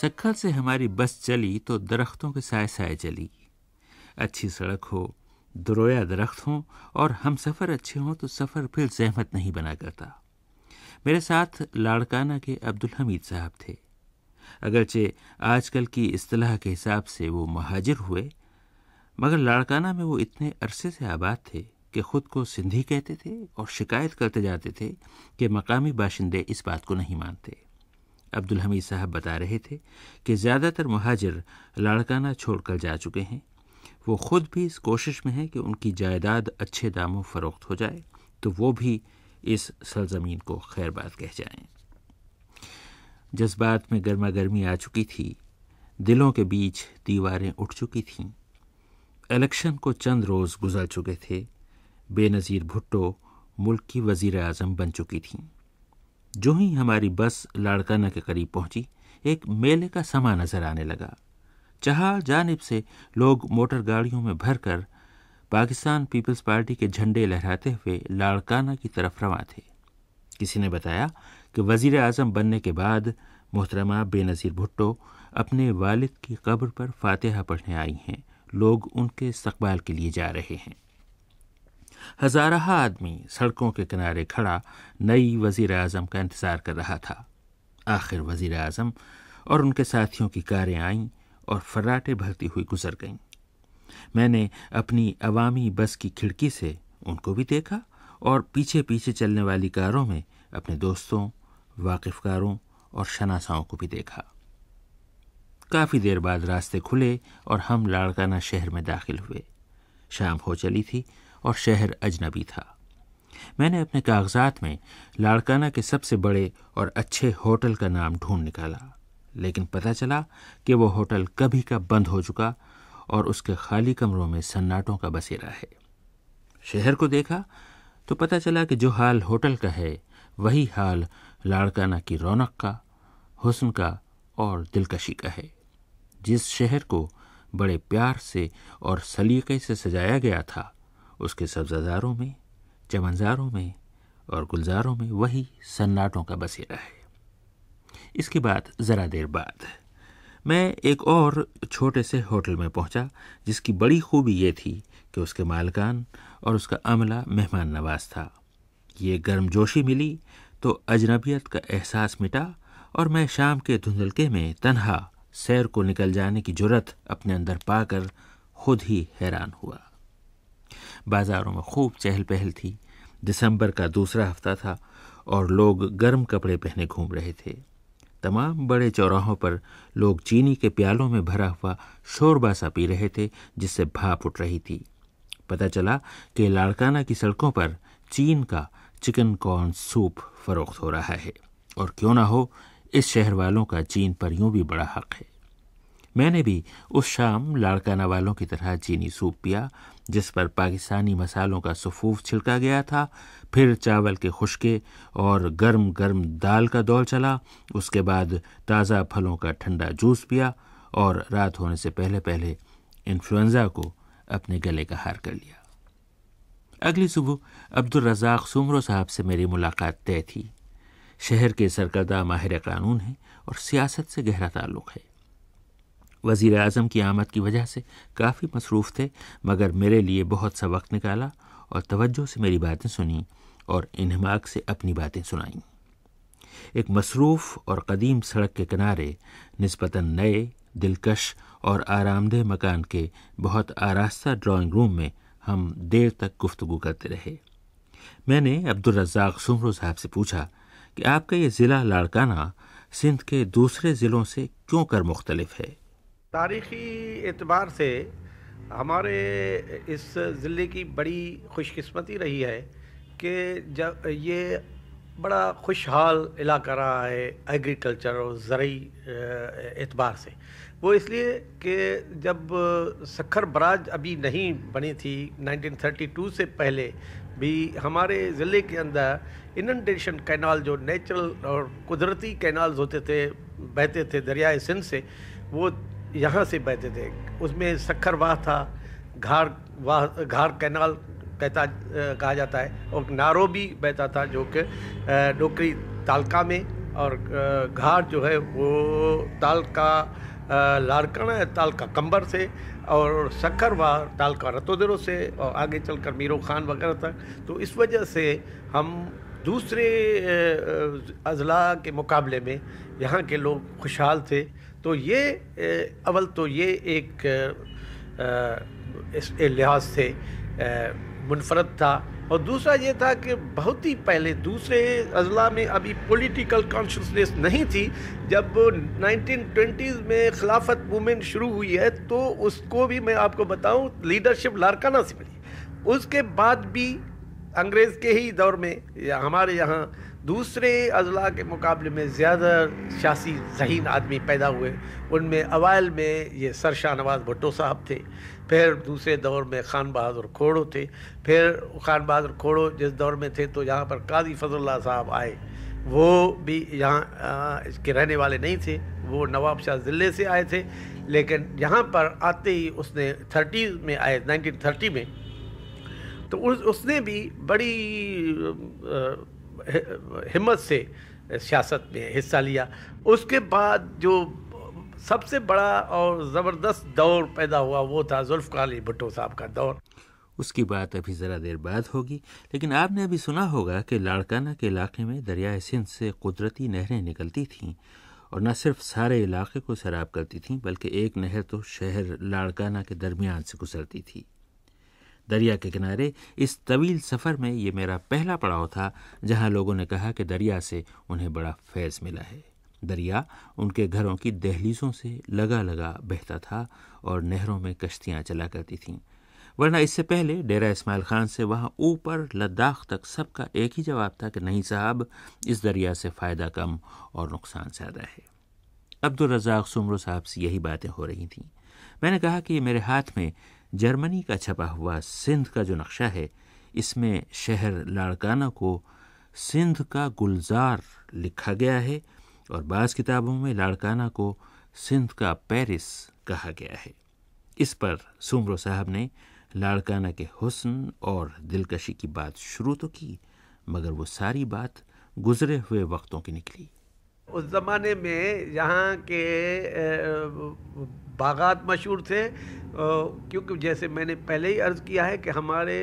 सक्खल से हमारी बस चली तो दरख्तों के साय साय चली अच्छी सड़क हो दरोया दरख्त हों और हम सफ़र अच्छे हों तो सफ़र फिर जहमत नहीं बना करता मेरे साथ लाड़काना के अब्दुल हमीद साहब थे अगरचे आजकल की असलाह के हिसाब से वो महाजिर हुए मगर लाड़काना में वो इतने अरसे से आबाद थे कि ख़ुद को सिंधी कहते थे और शिकायत करते जाते थे कि मकामी बाशिंदे इस बात को नहीं मानते अब्दुल हमीद साहब बता रहे थे कि ज़्यादातर महाजर लाड़काना छोड़ कर जा चुके हैं वो खुद भी इस कोशिश में हैं कि उनकी जायदाद अच्छे दामों फ़रोख्त हो जाए तो वो भी इस सरजमीन को खैरबाद कह जाएं। जज्बात में गर्मा गर्मी आ चुकी थी दिलों के बीच दीवारें उठ चुकी थीं इलेक्शन को चंद रोज़ गुजर चुके थे बेनज़ीर भुट्टो मुल्क की वज़ी अजम बन चुकी थीं जो ही हमारी बस लाड़काना के करीब पहुंची एक मेले का समा नजर आने लगा चहा जानब से लोग मोटर गाड़ियों में भरकर पाकिस्तान पीपल्स पार्टी के झंडे लहराते हुए लाड़काना की तरफ रवा थे किसी ने बताया कि वज़ी अजम बनने के बाद मोहतरमा बेनज़ीर भुट्टो अपने वालिद की कब्र पर फातहा पढ़ने आई हैं लोग उनके इस्तबाल के लिए जा रहे हैं हजारहा आदमी सड़कों के किनारे खड़ा नई वजीर आजम का इंतज़ार कर रहा था आखिर वजीर आजम और उनके साथियों की कारें आईं और फर्राटे भरती हुई गुजर गईं मैंने अपनी अवामी बस की खिड़की से उनको भी देखा और पीछे पीछे चलने वाली कारों में अपने दोस्तों वाकिफकारों और शनासाओं को भी देखा काफ़ी देर बाद रास्ते खुले और हम लाड़काना शहर में दाखिल हुए शाम हो चली थी और शहर अजनबी था मैंने अपने कागजात में लाड़काना के सबसे बड़े और अच्छे होटल का नाम ढूंढ निकाला लेकिन पता चला कि वो होटल कभी का बंद हो चुका और उसके खाली कमरों में सन्नाटों का बसेरा है शहर को देखा तो पता चला कि जो हाल होटल का है वही हाल लाड़काना की रौनक का हुस्न का और दिलकशी का है जिस शहर को बड़े प्यार से और सलीके से सजाया गया था उसके सब्जादारों में चमनजारों में और गुलजारों में वही सन्नाटों का बसेरा है इसके बाद ज़रा देर बाद मैं एक और छोटे से होटल में पहुंचा जिसकी बड़ी खूबी ये थी कि उसके मालकान और उसका अमला मेहमान नवाज था ये गर्मजोशी मिली तो अजनबियत का एहसास मिटा और मैं शाम के धुंधलके में तनहा सैर को निकल जाने की जरूरत अपने अंदर पाकर खुद ही हैरान हुआ बाज़ारों में खूब चहल पहल थी दिसंबर का दूसरा हफ्ता था और लोग गर्म कपड़े पहने घूम रहे थे तमाम बड़े चौराहों पर लोग चीनी के प्यालों में भरा हुआ शोरबा सा पी रहे थे जिससे भाप उठ रही थी पता चला कि लाड़काना की सड़कों पर चीन का चिकन कॉर्न सूप फरोख्त हो रहा है और क्यों ना हो इस शहर वालों का चीन पर यूं भी बड़ा हक है मैंने भी उस शाम लाड़काना वालों की तरह चीनी सूप पिया जिस पर पाकिस्तानी मसालों का सफूफ छिड़का गया था फिर चावल के खुशके और गर्म गर्म दाल का दौर चला उसके बाद ताज़ा फलों का ठंडा जूस पिया और रात होने से पहले पहले इन्फ्लुएंजा को अपने गले का हार कर लिया अगली सुबह अब्दुल रजाक सुमरो साहब से मेरी मुलाकात तय थी शहर के सरकर्दा माहिर कानून हैं और सियासत से गहरा ताल्लुक़ है वज़ी अजम की आमद की वजह से काफ़ी मसरूफ़ थे मगर मेरे लिए बहुत सा वक्त निकाला और तवज्जो से मेरी बातें सुनी और इनहमाक से अपनी बातें सुनाईं एक मसरूफ़ और कदीम सड़क के किनारे नस्बता नए दिलकश और आरामदेह मकान के बहुत आरास्ता ड्राॅइंग रूम में हम देर तक गुफ्तु करते रहे मैंने अब्दुलरजाक सुमरू साहब से पूछा कि आपका ये ज़िला लाड़काना सिंध के दूसरे ज़िलों से क्यों कर मुख्तलफ है तारीख़ी एतबार से हमारे इस ज़िले की बड़ी खुशकस्मती रही है कि जब ये बड़ा खुशहाल इलाका रहा है एग्रीकल्चर और ज़रूरी एतबार से वो इसलिए कि जब सखर बराज अभी नहीं बनी थी 1932 से पहले भी हमारे ज़िले के अंदर इनंडेशन कैनाल जो नेचुरल और कुदरती कैनाल्स होते थे बहते थे दरियाए सिंध से वो यहाँ से बहते थे उसमें सक्खर वाह था घार वाह घार कैनाल कहता कहा जाता है और नारो भी बहता था जो कि डोकरी तालका में और घाट जो है वो तालका लाड़कना है तालका कंबर से और सक्खरवा तालका रतोदरों से और आगे चलकर मीरो खान वगैरह तक तो इस वजह से हम दूसरे अजला के मुकाबले में यहाँ के लोग खुशहाल थे तो ये अवल तो ये एक इस लिहाज से मुनफरद था और दूसरा ये था कि बहुत ही पहले दूसरे अजला में अभी पॉलिटिकल कॉन्शसनेस नहीं थी जब 1920s में खिलाफत मूवमेंट शुरू हुई है तो उसको भी मैं आपको बताऊं लीडरशिप लारकाना से मिली उसके बाद भी अंग्रेज़ के ही दौर में या हमारे यहाँ दूसरे अजला के मुकाबले में ज़्यादा सियासी जहीन आदमी पैदा हुए उनमें अवाल में ये सर शाहनवाज भुट्टो साहब थे फिर दूसरे दौर में खान बहादुर खोड़ो थे फिर खान बहादुर खोड़ो जिस दौर में थे तो यहाँ पर काजी फजल्ला साहब आए वो भी यहाँ के रहने वाले नहीं थे वो नवाब शाह ज़िले से आए थे लेकिन यहाँ पर आते ही उसने थर्टी में आए नाइनटीन थर्टी में तो उस, उसने भी बड़ी आ, हिम्मत से सियासत में हिस्सा लिया उसके बाद जो सबसे बड़ा और ज़बरदस्त दौर पैदा हुआ वो था जुल्फ़ार भुट्टो साहब का दौर उसकी बात अभी ज़रा देर बाद होगी लेकिन आपने अभी सुना होगा कि लाड़काना के इलाके में दरियाए सिंध से कुदरती नहरें निकलती थीं और न सिर्फ सारे इलाके को सराब करती थीं बल्कि एक नहर तो शहर लाड़काना के दरमियान से गुजरती थी दरिया के किनारे इस तवील सफ़र में ये मेरा पहला पड़ाव था जहाँ लोगों ने कहा कि दरिया से उन्हें बड़ा फैज़ मिला है दरिया उनके घरों की दहलीज़ों से लगा लगा बहता था और नहरों में कश्तियाँ चला करती थीं वरना इससे पहले डेरा इस्माइल खान से वहाँ ऊपर लद्दाख तक सबका एक ही जवाब था कि नहीं साहब इस दरिया से फ़ायदा कम और नुकसान ज़्यादा है अब्दुलरजाक सुमरू साहब से यही बातें हो रही थीं मैंने कहा कि ये मेरे हाथ में जर्मनी का छपा हुआ सिंध का जो नक्शा है इसमें शहर लाड़काना को सिंध का गुलजार लिखा गया है और बाज़ किताबों में लाड़काना को सिंध का पेरिस कहा गया है इस पर सुमरो साहब ने लाड़काना के हुस्न और दिलकशी की बात शुरू तो की मगर वो सारी बात गुज़रे हुए वक्तों की निकली उस ज़माने में यहाँ के बागात मशहूर थे क्योंकि जैसे मैंने पहले ही अर्ज़ किया है कि हमारे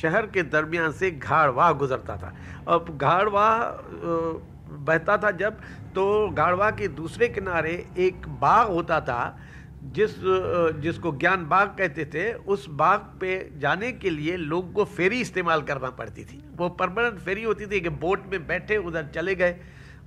शहर के दरमियान से घाड़वा गुज़रता था अब घाड़वा बहता था जब तो घाड़वा के दूसरे किनारे एक बाग होता था जिस जिसको ज्ञान बाग कहते थे उस बाग पे जाने के लिए लोग को फेरी इस्तेमाल करना पड़ती थी वो परमानेंट फेरी होती थी कि बोट में बैठे उधर चले गए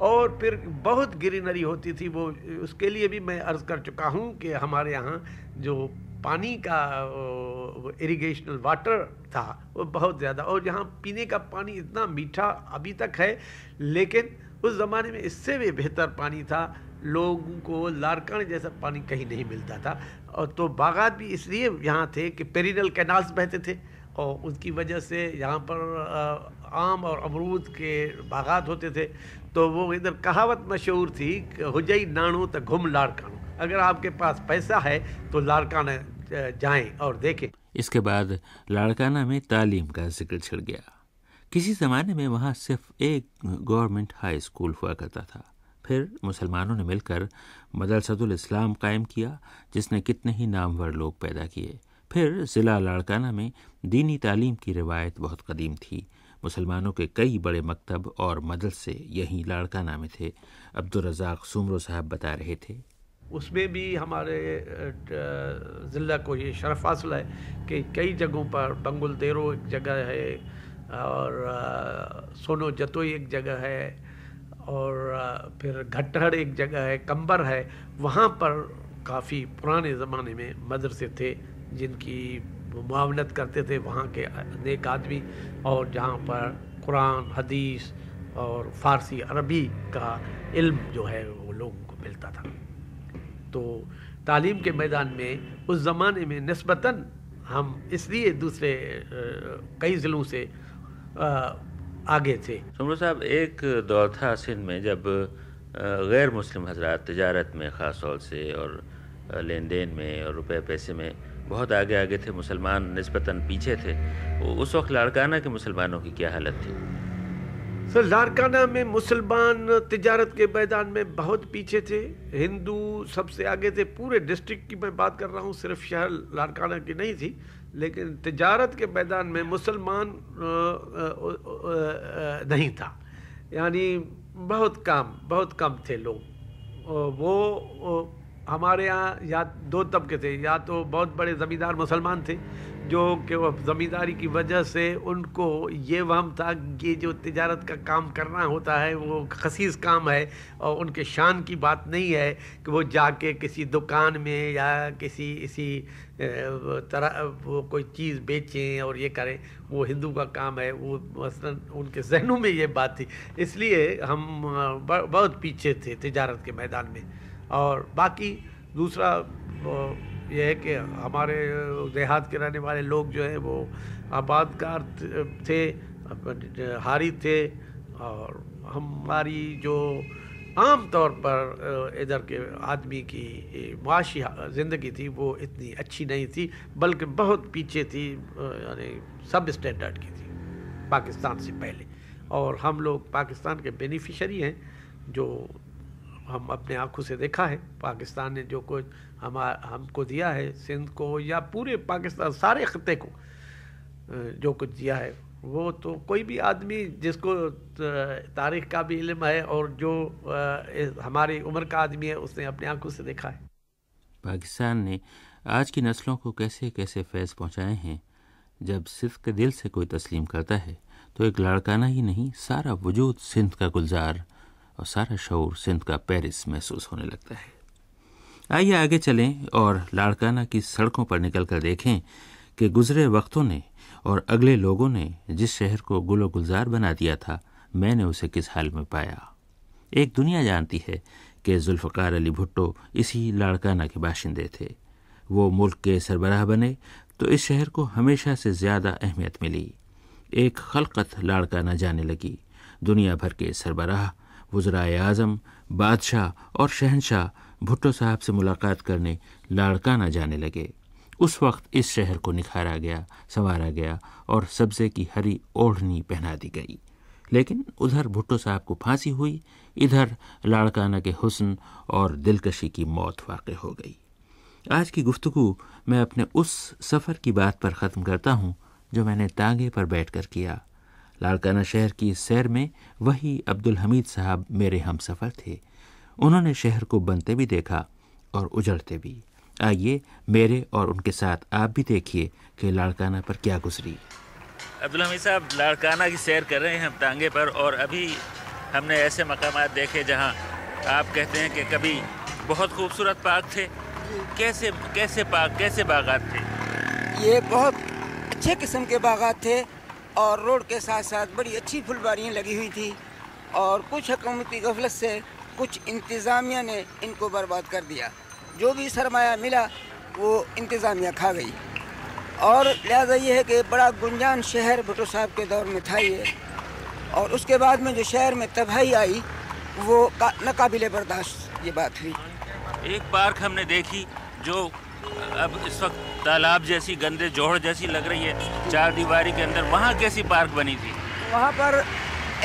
और फिर बहुत ग्रीनरी होती थी वो उसके लिए भी मैं अर्ज़ कर चुका हूँ कि हमारे यहाँ जो पानी का इरिगेशनल वाटर था वो बहुत ज़्यादा और यहाँ पीने का पानी इतना मीठा अभी तक है लेकिन उस ज़माने में इससे भी बेहतर पानी था लोगों को लारकण जैसा पानी कहीं नहीं मिलता था और तो बागात भी इसलिए यहाँ थे कि पेरिनल कैनाल्स बहते थे और उसकी वजह से यहाँ पर आम और अमरूद के बागात होते थे तो वो इधर कहावत मशहूर थी जाए नाणू तो घुम लाड़कानू अगर आपके पास पैसा है तो लाड़काना जाएं और देखें इसके बाद लाड़काना में तालीम का जिक्र छिड़ गया किसी ज़माने में वहाँ सिर्फ एक गवर्नमेंट हाई स्कूल हुआ करता था फिर मुसलमानों ने मिलकर मदरसतुल इस्लाम कायम किया जिसने कितने ही नामवर लोग पैदा किए फिर ज़िला लाड़काना में दीनी तालीम की रिवायत बहुत कदीम थी मुसलमानों के कई बड़े मकतब और मदरसे यहीं लाड़का नामे थे अब्दुलरजाक सुमरो साहब बता रहे थे उसमें भी हमारे ज़िला को ये शरफ हासिल है कि कई जगहों पर बंगुल देरो एक जगह है और सोनो जतोई एक जगह है और फिर घट्टहड़ एक जगह है कंबर है वहाँ पर काफ़ी पुराने ज़माने में मदरसे थे जिनकी मुआवनत करते थे वहाँ के नेक आदमी और जहाँ पर कुरान हदीस और फ़ारसी अरबी का इल्म जो है वो लोगों को मिलता था तो तालीम के मैदान में उस ज़माने में नस्बता हम इसलिए दूसरे कई ज़िलों से आगे थे समर साहब एक दौर था सिंध में जब गैर मुस्लिम हजरात तजारत में ख़ास तौर से और लेन देन में और रुपये पैसे में बहुत आगे आगे थे मुसलमान नस्बता पीछे थे उस वक्त लाड़काना के मुसलमानों की क्या हालत थी सर लाड़काना में मुसलमान तजारत के मैदान में बहुत पीछे थे हिंदू सबसे आगे थे पूरे डिस्ट्रिक्ट की मैं बात कर रहा हूँ सिर्फ शहर लाड़काना की नहीं थी लेकिन तजारत के मैदान में मुसलमान नहीं था यानी बहुत कम बहुत कम थे लोग वो हमारे यहाँ या दो तबके थे या तो बहुत बड़े ज़मींदार मुसलमान थे जो कि ज़मींदारी की वजह से उनको ये वहम था कि जो तजारत का काम करना होता है वो खसीस काम है और उनके शान की बात नहीं है कि वो जाके किसी दुकान में या किसी इसी तरह वो कोई चीज़ बेचें और ये करें वो हिंदू का काम है वो मसलन उनके जहनों में ये बात थी इसलिए हम बहुत पीछे थे तजारत के मैदान में और बाकी दूसरा यह है कि हमारे देहात के रहने वाले लोग जो हैं वो आबादकार थे हारी थे और हमारी जो आम तौर पर इधर के आदमी की माशी ज़िंदगी थी वो इतनी अच्छी नहीं थी बल्कि बहुत पीछे थी यानी सब स्टैंडर्ड की थी पाकिस्तान से पहले और हम लोग पाकिस्तान के बेनिफिशरी हैं जो हम अपने आँखों से देखा है पाकिस्तान ने जो कुछ हम हमको दिया है सिंध को या पूरे पाकिस्तान सारे खत्े को जो कुछ दिया है वो तो कोई भी आदमी जिसको तारीख का भी इल्म है और जो हमारी उम्र का आदमी है उसने अपने आंखों से देखा है पाकिस्तान ने आज की नस्लों को कैसे कैसे फैज़ पहुँचाए हैं जब सिर्फ के दिल से कोई तस्लीम करता है तो एक लड़काना ही नहीं सारा वजूद सिंध का गुलजार और सारा शौर सिंध का पेरिस महसूस होने लगता है आइए आगे चलें और लाड़काना की सड़कों पर निकल कर देखें कि गुजरे वक्तों ने और अगले लोगों ने जिस शहर को गुल गुलजार बना दिया था मैंने उसे किस हाल में पाया एक दुनिया जानती है कि जुल्फ़कार अली भुट्टो इसी लाड़काना के बाशिंदे थे वो मुल्क के सरबराह बने तो इस शहर को हमेशा से ज़्यादा अहमियत मिली एक खलकत लाड़काना जाने लगी दुनिया भर के सरबराह वज्राय आज़म बादशाह और शहनशाह भुट्टो साहब से मुलाकात करने लाड़काना जाने लगे उस वक्त इस शहर को निखारा गया संवारा गया और सब्जे की हरी ओढ़नी पहना दी गई लेकिन उधर भुट्टो साहब को फांसी हुई इधर लाड़काना के हुस्न और दिलकशी की मौत वाक़ हो गई आज की गुफ्तु मैं अपने उस सफ़र की बात पर ख़त्म करता हूँ जो मैंने तांगे पर बैठ कर किया लाड़काना शहर की इस सैर में वही अब्दुल हमीद साहब मेरे हम सफ़र थे उन्होंने शहर को बनते भी देखा और उजड़ते भी आइए मेरे और उनके साथ आप भी देखिए कि लाड़काना पर क्या गुजरी अब्दुल हमीद साहब लाड़काना की सैर कर रहे हैं हम टांगे पर और अभी हमने ऐसे मकाम देखे जहाँ आप कहते हैं कि कभी बहुत खूबसूरत पार्क थे कैसे कैसे पार्क कैसे बागात थे ये बहुत अच्छे किस्म के बागत थे और रोड के साथ साथ बड़ी अच्छी फुलबारियाँ लगी हुई थी और कुछ हकूमती गफलत से कुछ इंतज़ामिया ने इनको बर्बाद कर दिया जो भी सरमाया मिला वो इंतज़ामिया खा गई और लिहाजा ये है कि बड़ा गुंजान शहर भुटो साहब के दौर में था ये और उसके बाद में जो शहर में तबाही आई वो नाकबिल बर्दाश्त ये बात हुई एक पार्क हमने देखी जो अब इस वक्त तालाब जैसी गंदे जोहड़ जैसी लग रही है चार दीवारी के अंदर वहाँ कैसी पार्क बनी थी वहाँ पर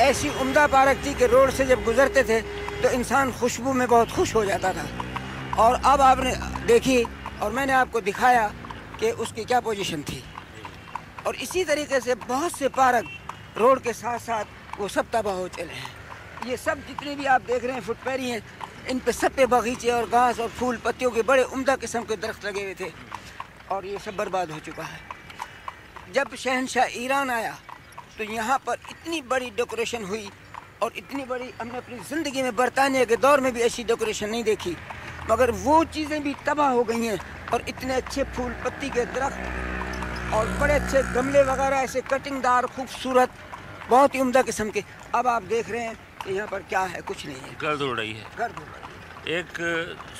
ऐसी उम्दा पार्क थी कि रोड से जब गुजरते थे तो इंसान खुशबू में बहुत खुश हो जाता था और अब आपने देखी और मैंने आपको दिखाया कि उसकी क्या पोजीशन थी और इसी तरीके से बहुत से पार्क रोड के साथ साथ वो सब तबाह हो चले हैं ये सब जितने भी आप देख रहे हैं फुटपैरी हैं इन पे सब पे बगीचे और घास और फूल पत्तियों के बड़े उम्दा किस्म के दरख्त लगे हुए थे और ये सब बर्बाद हो चुका है जब शहनशाह ईरान आया तो यहाँ पर इतनी बड़ी डेकोरेशन हुई और इतनी बड़ी हमने अपनी ज़िंदगी में बरतानिया के दौर में भी ऐसी डेकोरेशन नहीं देखी मगर वो चीज़ें भी तबाह हो गई हैं और इतने अच्छे फूल पत्ती के दरख्त और बड़े अच्छे गमले वगैरह ऐसे कटिंगदार खूबसूरत बहुत ही उम्दा किस्म के अब आप देख रहे हैं यहाँ पर क्या है कुछ नहीं है गर्द उड़ रही है गर्द उड़ रही है एक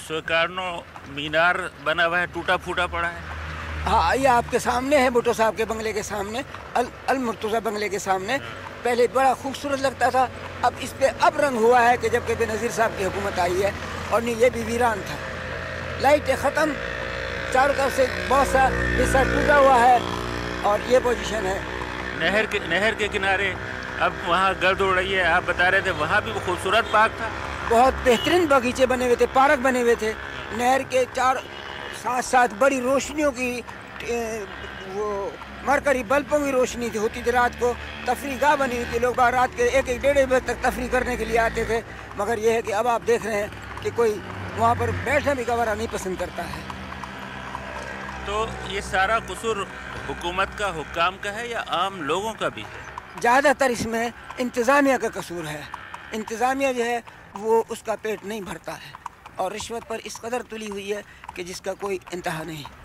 स्वीकारनो मीनार बना हुआ है टूटा फूटा पड़ा है हाँ ये आपके सामने है भुट्टो साहब के बंगले के सामने अल अल मुर्तुजा बंगले के सामने पहले बड़ा खूबसूरत लगता था अब इस पर अब रंग हुआ है कि जब जबकि बेनज़ीर साहब की हुकूमत आई है और नहीं ये भी वीरान था लाइटें ख़त्म चारों तरफ से बहुत सा हिस्सा टूटा हुआ है और ये पोजीशन है नहर के नहर के किनारे अब वहाँ गर्द उड़ रही है आप बता रहे थे वहाँ भी खूबसूरत पार्क था बहुत बेहतरीन बगीचे बने हुए थे पार्क बने हुए थे नहर के चार साथ साथ बड़ी रोशनियों की वो मरकरी बल्बों की रोशनी थी होती थी रात को तफरी गाह बनी हुई थी लोग रात के एक एक डेढ़ बजे तक तफरी करने के लिए आते थे मगर यह है कि अब आप देख रहे हैं कि कोई वहाँ पर बैठना भी गवारा नहीं पसंद करता है तो ये सारा कसूर हुकूमत का हुक्म का है या आम लोगों का भी है ज़्यादातर इसमें इंतज़ामिया का कसूर है इंतज़ामिया जो है वो उसका पेट नहीं भरता है और रिश्वत पर इस कदर तुली हुई है कि जिसका कोई इंतहा नहीं